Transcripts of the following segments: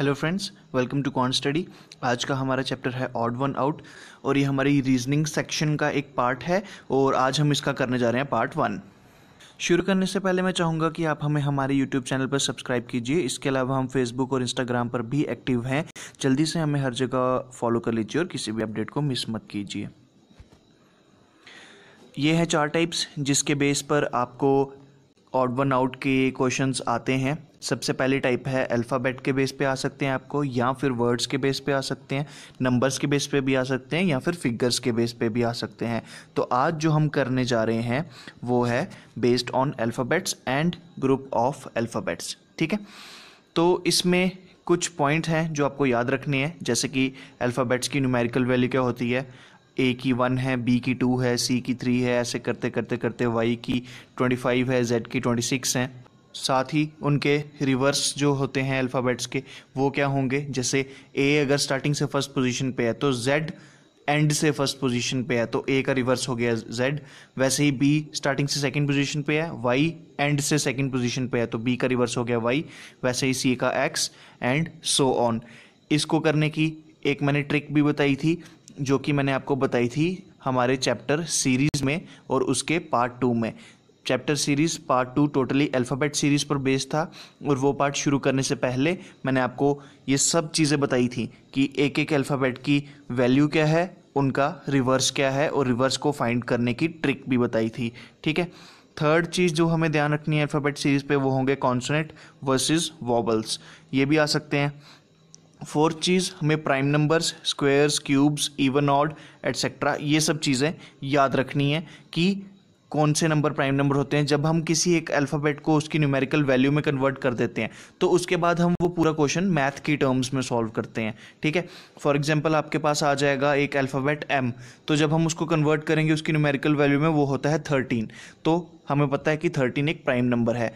hello friends welcome to Con Study आज का हमारा चैप्टर है ऑड वन आउट और ये हमारी रीजनिंग सेक्शन का एक पार्ट है और आज हम इसका करने जा रहे हैं पार्ट वन शुरू करने से पहले मैं चाहूँगा कि आप हमें हमारे यूट्यूब चैनल पर सब्सक्राइब कीजिए इसके अलावा हम फेसबुक और इंस्टाग्राम पर भी एक्टिव हैं जल्दी से हमें हर जगह फॉलो कर लीजिए और किसी भी अपडेट को मिस मत कीजिए ये है चार टाइप्स जिसके बेस पर आपको ऑड वन आउट के क्वेश्चंस आते हैं सबसे पहले टाइप है अल्फ़ाबेट के बेस पे आ सकते हैं आपको या फिर वर्ड्स के बेस पे आ सकते हैं नंबर्स के बेस पे भी आ सकते हैं या फिर फिगर्स के बेस पे भी आ सकते हैं तो आज जो हम करने जा रहे हैं वो है based on alphabets and group of alphabets ठीक है तो इसमें कुछ पॉइंट हैं जो आपको याद रखने हैं जैसे कि अल्फ़ाबेट्स की न्यूमेरिकल वैल्यू क्या होती है ए की वन है बी की टू है सी की थ्री है ऐसे करते करते करते वाई की ट्वेंटी फाइव है जेड की ट्वेंटी सिक्स है साथ ही उनके रिवर्स जो होते हैं अल्फ़ाबेट्स के वो क्या होंगे जैसे ए अगर स्टार्टिंग से फर्स्ट पोजीशन पे है तो जेड एंड से फर्स्ट पोजीशन पे है तो ए का रिवर्स हो गया जेड वैसे ही बी स्टार्टिंग से सेकंड पोजीशन पे है वाई एंड से सेकंड पोजीशन पे है तो बी का रिवर्स हो गया वाई वैसे ही सी का एक्स एंड सो ऑन इसको करने की एक मैंने ट्रिक भी बताई थी जो कि मैंने आपको बताई थी हमारे चैप्टर सीरीज़ में और उसके पार्ट टू में chapter series part two totally alphabet series पर बेस्ड था और वो पार्ट शुरू करने से पहले मैंने आपको ये सब चीज़ें बताई थी कि एक एक अल्फ़ाबेट की वैल्यू क्या है उनका रिवर्स क्या है और रिवर्स को फाइंड करने की ट्रिक भी बताई थी ठीक है थर्ड चीज़ जो हमें ध्यान रखनी है अल्फ़ाबेट सीरीज़ पे वो होंगे कॉन्सोनेट वर्सेस वॉबल्स ये भी आ सकते हैं फोर्थ चीज़ हमें prime numbers squares cubes even odd etcetera ये सब चीज़ें याद रखनी है कि कौन से नंबर प्राइम नंबर होते हैं जब हम किसी एक अल्फ़ाबेट को उसकी न्यूमेरिकल वैल्यू में कन्वर्ट कर देते हैं तो उसके बाद हम वो पूरा क्वेश्चन मैथ की टर्म्स में सॉल्व करते हैं ठीक है फॉर एग्जांपल आपके पास आ जाएगा एक अल्फ़ाबेट एम तो जब हम उसको कन्वर्ट करेंगे उसकी न्यूमेरिकल वैल्यू में वो होता है थर्टीन तो हमें पता है कि थर्टीन एक प्राइम नंबर है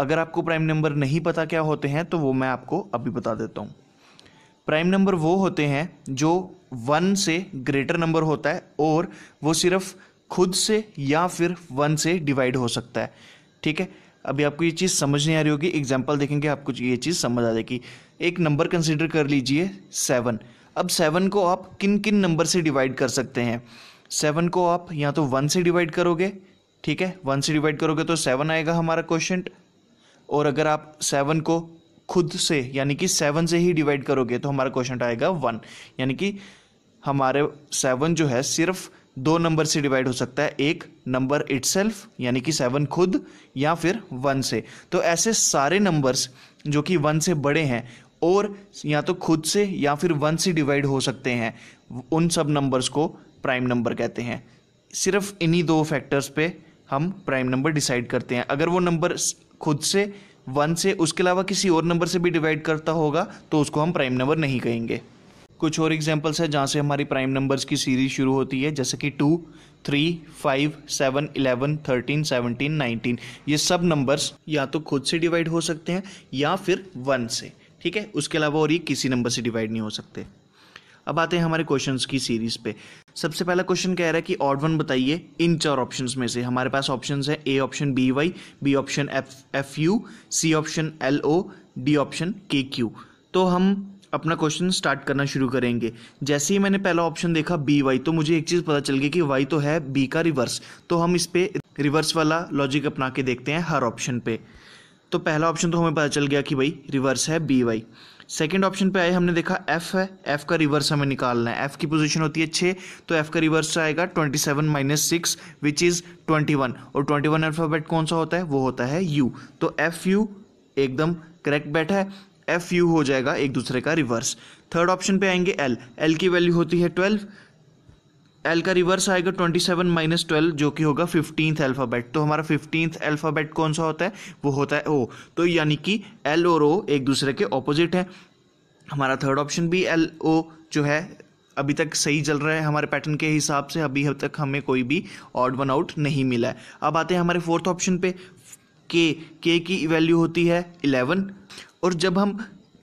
अगर आपको प्राइम नंबर नहीं पता क्या होते हैं तो वो मैं आपको अभी बता देता हूँ प्राइम नंबर वो होते हैं जो वन से ग्रेटर नंबर होता है और वो सिर्फ खुद से या फिर वन से डिवाइड हो सकता है ठीक है अभी आपको ये चीज़ समझ नहीं आ रही होगी एग्जाम्पल देखेंगे आपको ये चीज़ समझ आ जाएगी एक नंबर कंसिडर कर लीजिए सेवन अब सेवन को आप किन किन नंबर से डिवाइड कर सकते हैं सेवन को आप या तो वन से डिवाइड करोगे ठीक है वन से डिवाइड करोगे तो सेवन आएगा हमारा क्वेश्चन और अगर आप सेवन को खुद से यानी कि सेवन से ही डिवाइड करोगे तो हमारा क्वेश्चन आएगा वन यानी कि हमारे सेवन जो है सिर्फ दो नंबर से डिवाइड हो सकता है एक नंबर इट यानी कि सेवन खुद या फिर वन से तो ऐसे सारे नंबर्स जो कि वन से बड़े हैं और या तो खुद से या फिर वन से डिवाइड हो सकते हैं उन सब नंबर्स को प्राइम नंबर कहते हैं सिर्फ इन्हीं दो फैक्टर्स पे हम प्राइम नंबर डिसाइड करते हैं अगर वो नंबर खुद से वन से उसके अलावा किसी और नंबर से भी डिवाइड करता होगा तो उसको हम प्राइम नंबर नहीं कहेंगे कुछ और एग्जाम्पल्स हैं जहाँ से हमारी प्राइम नंबर्स की सीरीज शुरू होती है जैसे कि two three five seven eleven thirteen seventeen nineteen ये सब नंबर्स या तो खुद से डिवाइड हो सकते हैं या फिर वन से ठीक है उसके अलावा और ये किसी नंबर से डिवाइड नहीं हो सकते अब आते हैं हमारे क्वेश्चंस की सीरीज पे सबसे पहला क्वेश्चन कह रहा है कि ऑड वन बताइए इन चार ऑप्शंस में से हमारे पास ऑप्शंस है A option B Y B option F F U C option L O D option K Q तो हम अपना क्वेश्चन स्टार्ट करना शुरू करेंगे जैसे ही मैंने पहला ऑप्शन देखा बी वाई तो मुझे एक चीज़ पता चल गई कि वाई तो है बी का रिवर्स तो हम इस पर रिवर्स वाला लॉजिक अपना के देखते हैं हर ऑप्शन पे तो पहला ऑप्शन तो हमें पता चल गया कि भाई रिवर्स है बी वाई सेकेंड ऑप्शन पे आए हमने देखा एफ है एफ का रिवर्स हमें निकालना है एफ की पोजीशन होती है छः तो एफ का रिवर्स आएगा twenty seven minus six which is twenty one और ट्वेंटी वन अल्फ़ाबेट कौन सा होता है वो होता है यू तो एफ यू एकदम करेक्ट बैठा है एफ यू हो जाएगा एक दूसरे का रिवर्स थर्ड ऑप्शन पे आएंगे एल एल की वैल्यू होती है ट्वेल्व एल का रिवर्स आएगा ट्वेंटी सेवन माइनस ट्वेल्व जो कि होगा फिफ्टींथ अल्फ़ाबेट तो हमारा फिफ्टींथ अल्फ़ाबेट कौन सा होता है वो होता है ओ तो यानी कि एल और ओ एक दूसरे के ऑपोजिट है हमारा थर्ड ऑप्शन भी एल ओ जो है अभी तक सही चल रहा है हमारे पैटर्न के हिसाब से अभी अब तक हमें कोई भी ऑड वन आउट नहीं मिला है अब आते हैं हमारे फोर्थ ऑप्शन पे के के की वैल्यू होती है इलेवन और जब हम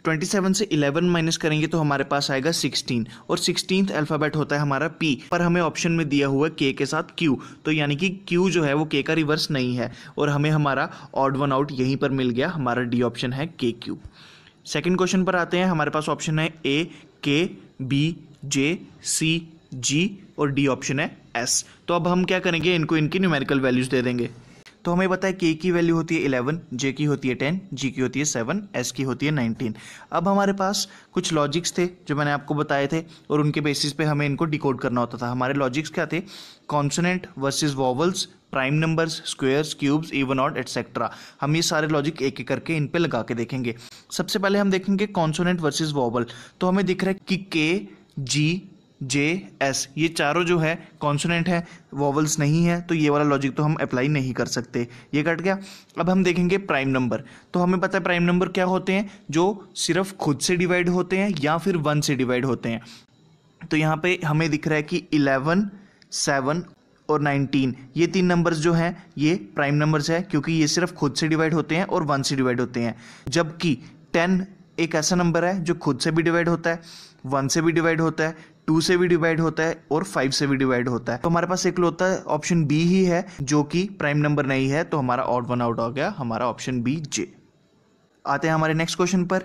ट्वेंटी सेवन से इलेवन माइनस करेंगे तो हमारे पास आएगा सिक्सटीन और सिक्सटीन अल्फ़ाबेट होता है हमारा पी पर हमें ऑप्शन में दिया हुआ के के साथ क्यू तो यानी कि क्यू जो है वो के का रिवर्स नहीं है और हमें हमारा ऑड वन आउट यहीं पर मिल गया हमारा डी ऑप्शन है के क्यू सेकेंड क्वेश्चन पर आते हैं हमारे पास ऑप्शन है ए के बी जे सी जी और डी ऑप्शन है एस तो अब हम क्या करेंगे इनको इनकी न्यूमेरिकल वैल्यूज दे देंगे तो हमें पता है के की वैल्यू होती है इलेवन जे की होती है टेन जी की होती है सेवन एस की होती है नाइनटीन अब हमारे पास कुछ लॉजिक्स थे जो मैंने आपको बताए थे और उनके बेसिस पे हमें इनको डिकोड करना होता था हमारे लॉजिक्स क्या थे consonant versus vowels prime numbers squares cubes even odd etcetera हम ये सारे लॉजिक एक एक करके इन पर लगा के देखेंगे सबसे पहले हम देखेंगे कॉन्सोनेंट वर्सेज़ वॉवल तो हमें दिख रहा है कि के जी जे एस ये चारों जो है कॉन्सोनेंट है वॉवल्स नहीं है तो ये वाला लॉजिक तो हम अप्लाई नहीं कर सकते ये कट गया अब हम देखेंगे प्राइम नंबर तो हमें पता है प्राइम नंबर क्या होते हैं जो सिर्फ खुद से डिवाइड होते हैं या फिर वन से डिवाइड होते हैं तो यहाँ पे हमें दिख रहा है कि इलेवन सेवन और नाइनटीन ये तीन नंबर्स जो हैं ये प्राइम नंबर्स है क्योंकि ये सिर्फ खुद से डिवाइड होते हैं और वन से डिवाइड होते हैं जबकि टेन एक ऐसा नंबर है जो खुद से भी डिवाइड होता है वन से भी डिवाइड होता है टू से भी डिवाइड होता है और फाइव से भी डिवाइड होता है तो हमारे पास एक लोता है ऑप्शन बी ही है जो कि प्राइम नंबर नहीं है तो हमारा ऑड वन आउट हो गया हमारा ऑप्शन बी जे आते हैं हमारे नेक्स्ट क्वेश्चन पर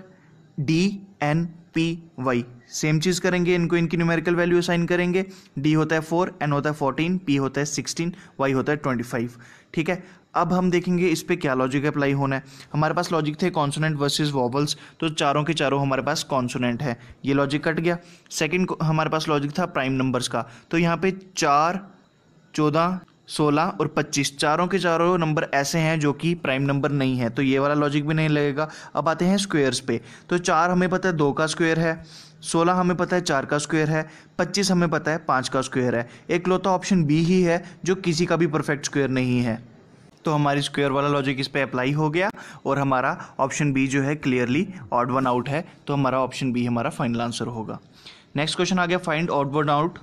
D N P Y same चीज करेंगे इनको इनकी न्यूमेरिकल वैल्यू असाइन करेंगे डी होता है फोर एन होता है फोर्टीन पी होता है सिक्सटीन वाई होता है ट्वेंटी फाइव ठीक है अब हम देखेंगे इस पर क्या लॉजिक अप्लाई होना है हमारे पास लॉजिक थे कॉन्सोनेंट वर्सेज वॉवल्स तो चारों के चारों हमारे पास कॉन्सोनेंट है ये लॉजिक कट गया सेकेंड हमारे पास लॉजिक था प्राइम नंबर्स का तो यहाँ पे चार चौदह सोलह और पच्चीस चारों के चारों नंबर ऐसे हैं जो कि प्राइम नंबर नहीं है तो ये वाला लॉजिक भी नहीं लगेगा अब आते हैं स्क्वेयर्स पे तो चार हमें पता है दो का स्क्वेयर है सोलह हमें पता है चार का स्क्वेयर है पच्चीस हमें पता है पाँच का स्क्वेयर है एक लौता ऑप्शन बी ही है जो किसी का भी परफेक्ट स्क्वेयर नहीं है तो हमारी स्क्वेयर वाला लॉजिक इस पर अप्लाई हो गया और हमारा ऑप्शन बी जो है क्लियरली ऑड वन आउट है तो हमारा ऑप्शन बी हमारा फाइनल आंसर होगा नेक्स्ट क्वेश्चन आ गया फाइंड ऑड वन आउट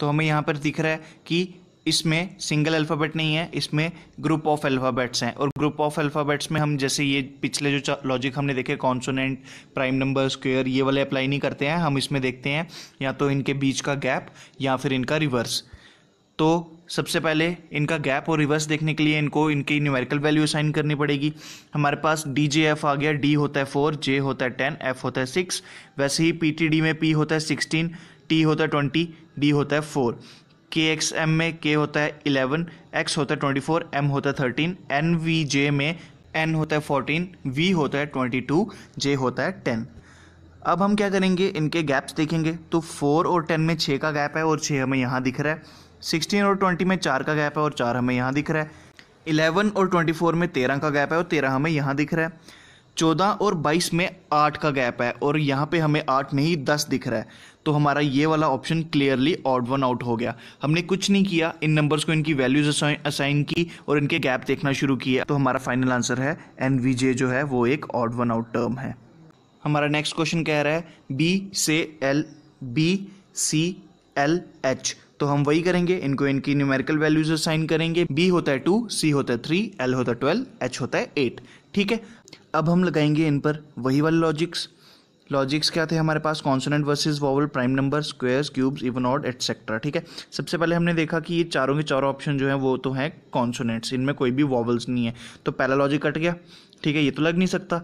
तो हमें यहाँ पर दिख रहा है कि इसमें सिंगल अल्फ़ाबेट नहीं है इसमें ग्रुप ऑफ अल्फ़ाबेट्स हैं और ग्रुप ऑफ अल्फ़ाबेट्स में हम जैसे ये पिछले जो लॉजिक हमने देखे कॉन्सोनेंट प्राइम नंबर स्क्वेयर ये वाले अप्लाई नहीं करते हैं हम इसमें देखते हैं या तो इनके बीच का गैप या फिर इनका रिवर्स तो सबसे पहले इनका गैप और रिवर्स देखने के लिए इनको इनकी न्यूमेरिकल वैल्यू असाइन करनी पड़ेगी हमारे पास डी जे एफ आ गया डी होता है फोर जे होता है टेन एफ होता है सिक्स वैसे ही पी टी डी में पी होता है सिक्सटीन टी होता है ट्वेंटी डी होता है फोर के एक्स एम में के होता है इलेवन एक्स होता है ट्वेंटी फोर एम होता है थर्टीन एन वी जे में एन होता है फोर्टीन वी होता है ट्वेंटी टू जे होता है टेन अब हम क्या करेंगे इनके गैप्स देखेंगे तो फोर और टेन में छः का गैप है और छः हमें यहाँ दिख रहा है सिक्सटीन और ट्वेंटी में चार का गैप है और चार हमें यहाँ दिख रहा है इलेवन और ट्वेंटी फोर में तेरह का गैप है और तेरह हमें यहाँ दिख रहा है चौदह और बाईस में आठ का गैप है और यहाँ पे हमें आठ नहीं दस दिख रहा है तो हमारा ये वाला option clearly odd one out हो गया हमने कुछ नहीं किया इन नंबर्स को इनकी वैल्यूज असाइन की और इनके गैप देखना शुरू किया तो हमारा फाइनल आंसर है एन वी जे जो है वो एक ऑड वन आउट टर्म है हमारा नेक्स्ट क्वेश्चन कह रहा है बी से L B C L H तो हम वही करेंगे इनको इनकी न्यूमेरिकल वैल्यूज साइन करेंगे बी होता है टू सी होता है थ्री एल होता है ट्वेल्व एच होता है एट ठीक है अब हम लगाएंगे इन पर वही वाले लॉजिक्स लॉजिक्स क्या थे हमारे पास consonant versus vowel prime number squares cubes even odd etcetera ठीक है सबसे पहले हमने देखा कि ये चारों के चारों ऑप्शन जो है वो तो हैं कॉन्सोनेंट्स इनमें कोई भी वॉवल्स नहीं है तो पहला लॉजिक कट गया ठीक है ये तो लग नहीं सकता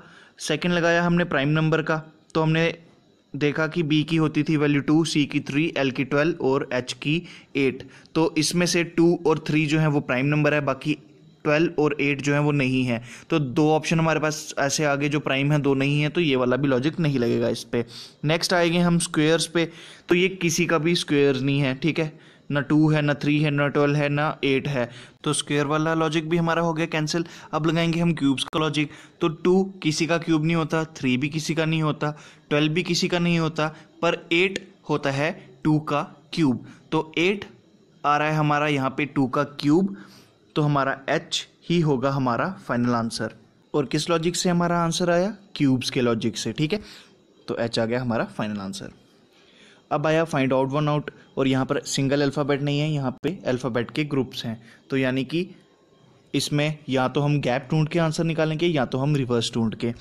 सेकेंड लगाया हमने प्राइम नंबर का तो हमने देखा कि बी की होती थी वैल्यू टू सी की थ्री एल की ट्वेल्व और एच की एट तो इसमें से टू और थ्री जो है वो प्राइम नंबर है बाकी ट्वेल्व और एट जो है वो नहीं है तो दो ऑप्शन हमारे पास ऐसे आगे जो प्राइम है दो नहीं है तो ये वाला भी लॉजिक नहीं लगेगा इस पर नेक्स्ट आएंगे हम स्क्वेयर्स पे तो ये किसी का भी स्क्वेयर नहीं है ठीक है ना टू है ना थ्री है ना ट्वेल्व है ना एट है तो स्क्वेयर वाला लॉजिक भी हमारा हो गया कैंसिल अब लगाएंगे हम क्यूब्स का लॉजिक तो टू किसी का क्यूब नहीं होता थ्री भी किसी का नहीं होता ट्वेल्व भी किसी का नहीं होता पर एट होता है टू का क्यूब तो एट आ रहा है हमारा यहाँ पे टू का क्यूब तो हमारा एच ही होगा हमारा फाइनल आंसर और किस लॉजिक से हमारा आंसर आया क्यूब्स के लॉजिक से ठीक है तो एच आ गया हमारा फाइनल आंसर अब आया फाइंड आउट वन आउट और यहाँ पर सिंगल अल्फ़ाबेट नहीं है यहाँ पे अल्फ़ाबेट के ग्रुप्स हैं तो यानी कि इसमें या तो हम गैप ढूंढ के आंसर निकालेंगे या तो हम रिवर्स ढूंढ के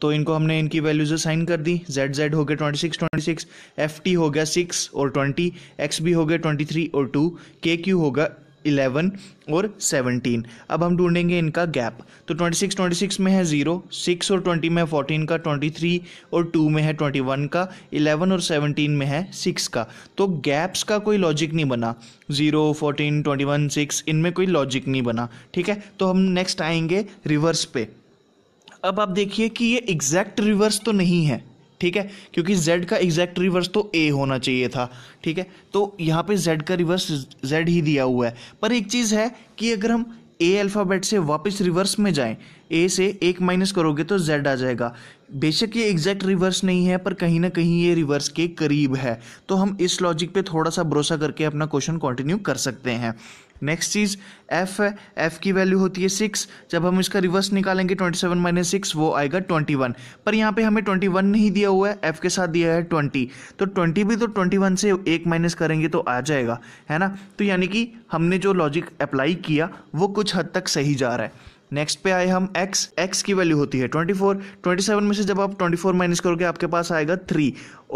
तो इनको हमने इनकी वैल्यूज साइन कर दी जेड जेड हो गया twenty six twenty six F T हो गया सिक्स और ट्वेंटी एक्स बी हो गया ट्वेंटी थ्री और टू के क्यू होगा इलेवन और सेवनटीन अब हम ढूंढेंगे इनका गैप तो ट्वेंटी सिक्स ट्वेंटी सिक्स में है ज़ीरो सिक्स और ट्वेंटी में है फोर्टीन का ट्वेंटी थ्री और टू में है ट्वेंटी वन का इलेवन और सेवनटीन में है सिक्स का तो गैप्स का कोई लॉजिक नहीं बना zero fourteen twenty one six इनमें कोई लॉजिक नहीं बना ठीक है तो हम नेक्स्ट आएंगे रिवर्स पे अब आप देखिए कि ये एग्जैक्ट रिवर्स तो नहीं है ठीक है क्योंकि z का एग्जैक्ट रिवर्स तो a होना चाहिए था ठीक है तो यहाँ पे z का रिवर्स z ही दिया हुआ है पर एक चीज़ है कि अगर हम ए अल्फ़ाबेट से वापस रिवर्स में जाएं ए से एक माइनस करोगे तो जेड आ जाएगा बेशक ये एग्जैक्ट रिवर्स नहीं है पर कहीं ना कहीं ये रिवर्स के करीब है तो हम इस लॉजिक पे थोड़ा सा भरोसा करके अपना क्वेश्चन कंटिन्यू कर सकते हैं नेक्स्ट चीज़ एफ है एफ की वैल्यू होती है सिक्स जब हम इसका रिवर्स निकालेंगे ट्वेंटी सेवन माइनस सिक्स वो आएगा ट्वेंटी वन पर यहाँ पे हमें ट्वेंटी वन नहीं दिया हुआ है एफ के साथ दिया है ट्वेंटी तो ट्वेंटी भी तो ट्वेंटी वन से एक माइनस करेंगे तो आ जाएगा है ना तो यानी कि हमने जो लॉजिक अप्लाई किया वो कुछ हद तक सही जा रहा है नेक्स्ट पे आए हम x x की वैल्यू होती है 24 27 में से जब आप 24 माइनस करोगे आपके पास आएगा 3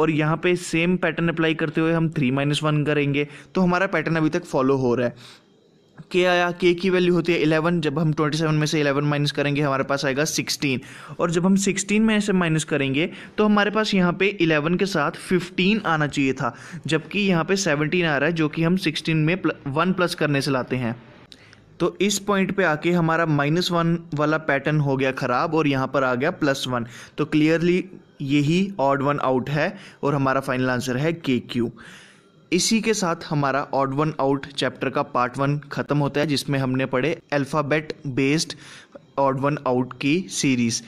और यहाँ पे सेम पैटर्न अप्लाई करते हुए हम 3 माइनस वन करेंगे तो हमारा पैटर्न अभी तक फॉलो हो रहा है के आया के की वैल्यू होती है इलेवन जब हम ट्वेंटी सेवन में से इलेवन माइनस करेंगे हमारे पास आएगा सिक्सटीन और जब हम सिक्सटीन में से माइनस करेंगे तो हमारे पास यहाँ पे इलेवन के साथ फिफ्टीन आना चाहिए था जबकि यहाँ पे सेवनटीन आ रहा है जो कि हम सिक्सटीन में वन प्लस करने से लाते हैं तो इस पॉइंट पे आके हमारा माइनस वन वाला पैटर्न हो गया ख़राब और यहाँ पर आ गया प्लस वन तो क्लियरली यही ऑड वन आउट है और हमारा फाइनल आंसर है के क्यू इसी के साथ हमारा ऑड वन आउट चैप्टर का पार्ट वन ख़त्म होता है जिसमें हमने पढ़े alphabet based odd one out की सीरीज़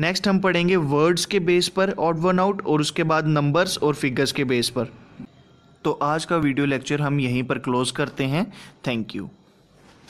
नेक्स्ट हम पढ़ेंगे वर्ड्स के बेस पर ऑड वन आउट और उसके बाद नंबर्स और फिगर्स के बेस पर तो आज का वीडियो लेक्चर हम यहीं पर क्लोज़ करते हैं थैंक यू